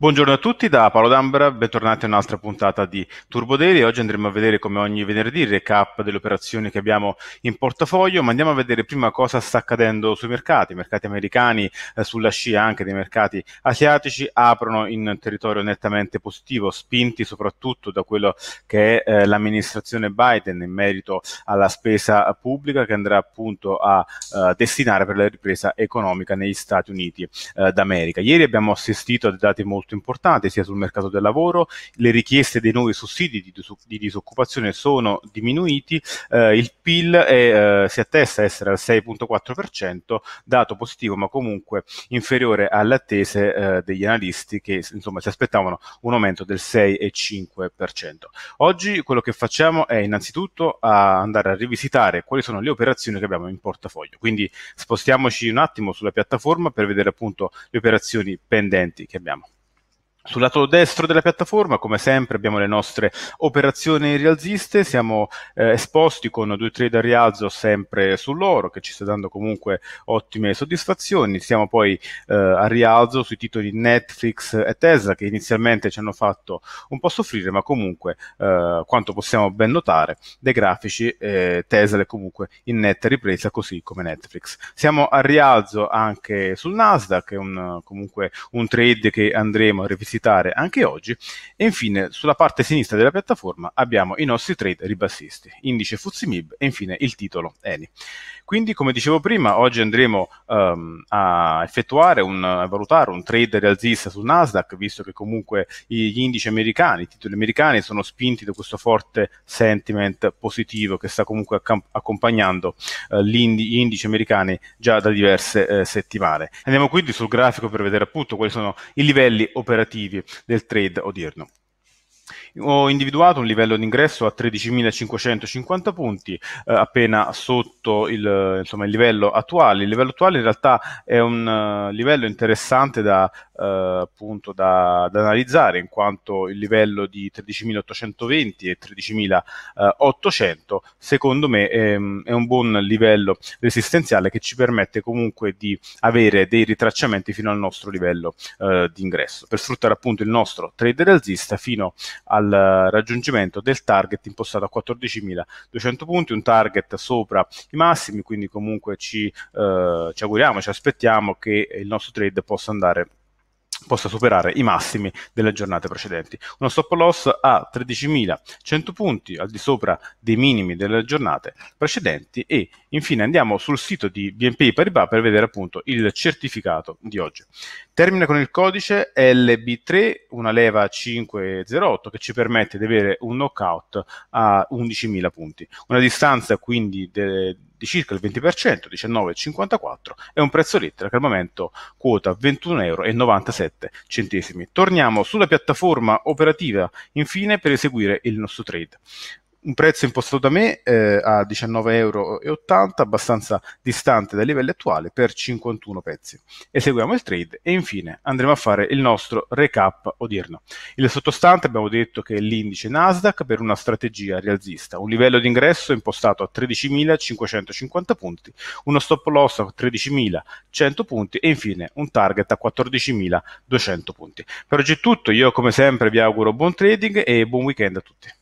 Buongiorno a tutti da Paolo D'Ambra, bentornati a un'altra puntata di Turbo Daily. Oggi andremo a vedere come ogni venerdì il recap delle operazioni che abbiamo in portafoglio, ma andiamo a vedere prima cosa sta accadendo sui mercati. I mercati americani, eh, sulla scia anche dei mercati asiatici, aprono in territorio nettamente positivo, spinti soprattutto da quello che è eh, l'amministrazione Biden in merito alla spesa pubblica che andrà appunto a eh, destinare per la ripresa economica negli Stati Uniti eh, d'America. Ieri abbiamo assistito a dati molto molto importante sia sul mercato del lavoro, le richieste dei nuovi sussidi di, di disoccupazione sono diminuiti, eh, il PIL è, eh, si attesta a essere al 6.4%, dato positivo ma comunque inferiore alle attese eh, degli analisti che insomma si aspettavano un aumento del 6,5%. Oggi quello che facciamo è innanzitutto a andare a rivisitare quali sono le operazioni che abbiamo in portafoglio, quindi spostiamoci un attimo sulla piattaforma per vedere appunto le operazioni pendenti che abbiamo. Sul lato destro della piattaforma, come sempre, abbiamo le nostre operazioni rialziste, siamo eh, esposti con due trade a rialzo sempre sull'oro, che ci sta dando comunque ottime soddisfazioni, siamo poi eh, a rialzo sui titoli Netflix e Tesla, che inizialmente ci hanno fatto un po' soffrire, ma comunque, eh, quanto possiamo ben notare, dei grafici eh, Tesla è comunque in netta ripresa, così come Netflix. Siamo a rialzo anche sul Nasdaq, che è un, comunque un trade che andremo a rivisitare visitare anche oggi. E infine sulla parte sinistra della piattaforma abbiamo i nostri trade ribassisti, indice FTSE MIB e infine il titolo ENI. Quindi, come dicevo prima, oggi andremo um, a effettuare un, a valutare un trade rialzista sul Nasdaq, visto che comunque gli indici americani, i titoli americani sono spinti da questo forte sentiment positivo che sta comunque accompagnando uh, gli indici americani già da diverse eh, settimane. Andiamo quindi sul grafico per vedere appunto quali sono i livelli operativi del trade odierno ho individuato un livello d'ingresso a 13.550 punti, eh, appena sotto il, insomma, il, livello attuale. Il livello attuale in realtà è un uh, livello interessante da, uh, appunto da, da, analizzare, in quanto il livello di 13.820 e 13.800 secondo me è, è un buon livello resistenziale che ci permette comunque di avere dei ritracciamenti fino al nostro livello eh, di ingresso per sfruttare appunto il nostro trader alzista fino a al raggiungimento del target impostato a 14.200 punti, un target sopra i massimi, quindi comunque ci, eh, ci auguriamo, ci aspettiamo che il nostro trade possa andare possa superare i massimi delle giornate precedenti. Uno stop loss a 13.100 punti al di sopra dei minimi delle giornate precedenti e infine andiamo sul sito di BNP Paribas per vedere appunto il certificato di oggi. Termina con il codice LB3, una leva 508 che ci permette di avere un knockout a 11.000 punti. Una distanza quindi de- di circa il 20%, 19,54 e un prezzo lettera che al momento quota 21,97 euro. Torniamo sulla piattaforma operativa infine per eseguire il nostro trade un prezzo impostato da me eh, a 19,80 euro, abbastanza distante dai livelli attuali, per 51 pezzi. Eseguiamo il trade e infine andremo a fare il nostro recap odierno. Il sottostante abbiamo detto che è l'indice Nasdaq per una strategia rialzista, un livello di ingresso impostato a 13.550 punti, uno stop loss a 13.100 punti e infine un target a 14.200 punti. Per oggi è tutto, io come sempre vi auguro buon trading e buon weekend a tutti.